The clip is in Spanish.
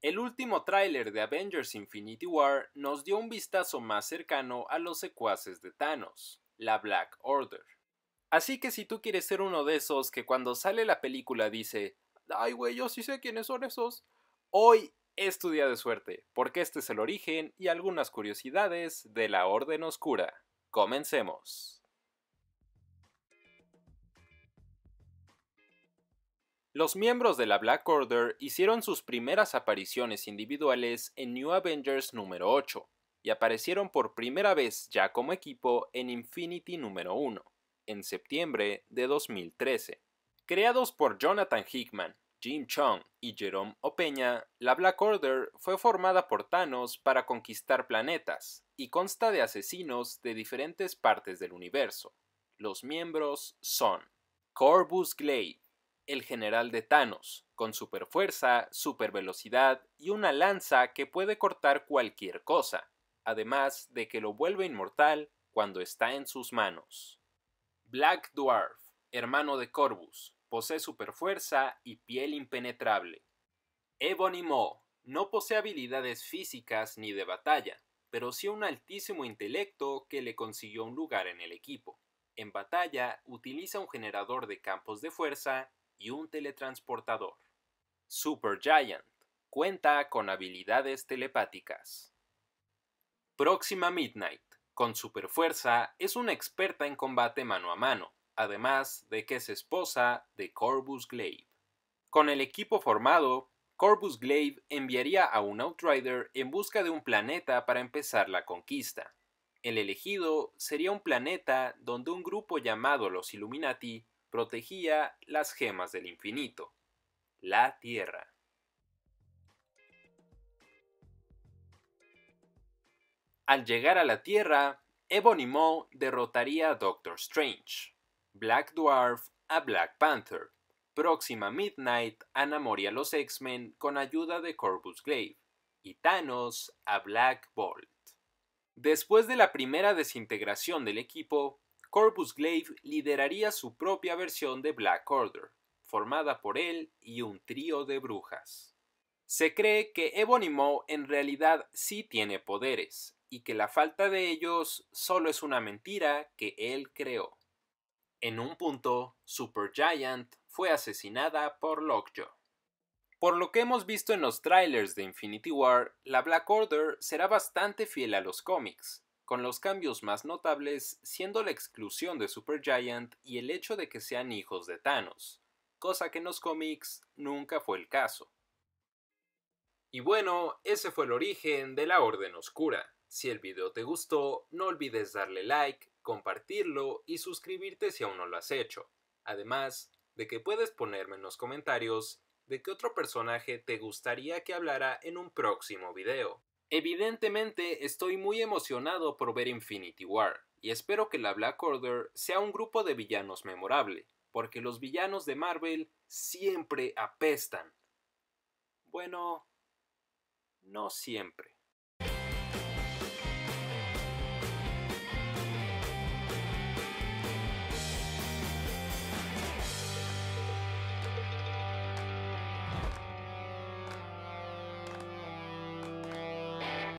El último tráiler de Avengers Infinity War nos dio un vistazo más cercano a los secuaces de Thanos, la Black Order. Así que si tú quieres ser uno de esos que cuando sale la película dice, ay güey, yo sí sé quiénes son esos, hoy es tu día de suerte, porque este es el origen y algunas curiosidades de la Orden Oscura. Comencemos. Los miembros de la Black Order hicieron sus primeras apariciones individuales en New Avengers número 8 y aparecieron por primera vez ya como equipo en Infinity número 1, en septiembre de 2013. Creados por Jonathan Hickman, Jim Chung y Jerome Opeña, la Black Order fue formada por Thanos para conquistar planetas y consta de asesinos de diferentes partes del universo. Los miembros son Corbus Glade, el general de Thanos, con super fuerza, super velocidad y una lanza que puede cortar cualquier cosa, además de que lo vuelve inmortal cuando está en sus manos. Black Dwarf, hermano de Corvus, posee super fuerza y piel impenetrable. Ebony Maw no posee habilidades físicas ni de batalla, pero sí un altísimo intelecto que le consiguió un lugar en el equipo. En batalla utiliza un generador de campos de fuerza y un teletransportador. Super Giant cuenta con habilidades telepáticas. Próxima Midnight, con super fuerza es una experta en combate mano a mano, además de que es esposa de Corbus Glaive. Con el equipo formado, Corbus Glaive enviaría a un Outrider en busca de un planeta para empezar la conquista. El elegido sería un planeta donde un grupo llamado los Illuminati protegía las gemas del infinito, la Tierra. Al llegar a la Tierra, Ebony Maw derrotaría a Doctor Strange, Black Dwarf a Black Panther, Próxima Midnight a Namor a los X-Men con ayuda de Corvus Glaive y Thanos a Black Bolt. Después de la primera desintegración del equipo, Corpus Glaive lideraría su propia versión de Black Order, formada por él y un trío de brujas. Se cree que Ebony Maw en realidad sí tiene poderes, y que la falta de ellos solo es una mentira que él creó. En un punto, Supergiant fue asesinada por Lockjaw. Por lo que hemos visto en los trailers de Infinity War, la Black Order será bastante fiel a los cómics, con los cambios más notables siendo la exclusión de Supergiant y el hecho de que sean hijos de Thanos, cosa que en los cómics nunca fue el caso. Y bueno, ese fue el origen de la Orden Oscura. Si el video te gustó, no olvides darle like, compartirlo y suscribirte si aún no lo has hecho. Además de que puedes ponerme en los comentarios de qué otro personaje te gustaría que hablara en un próximo video. Evidentemente estoy muy emocionado por ver Infinity War, y espero que la Black Order sea un grupo de villanos memorable, porque los villanos de Marvel siempre apestan. Bueno, no siempre.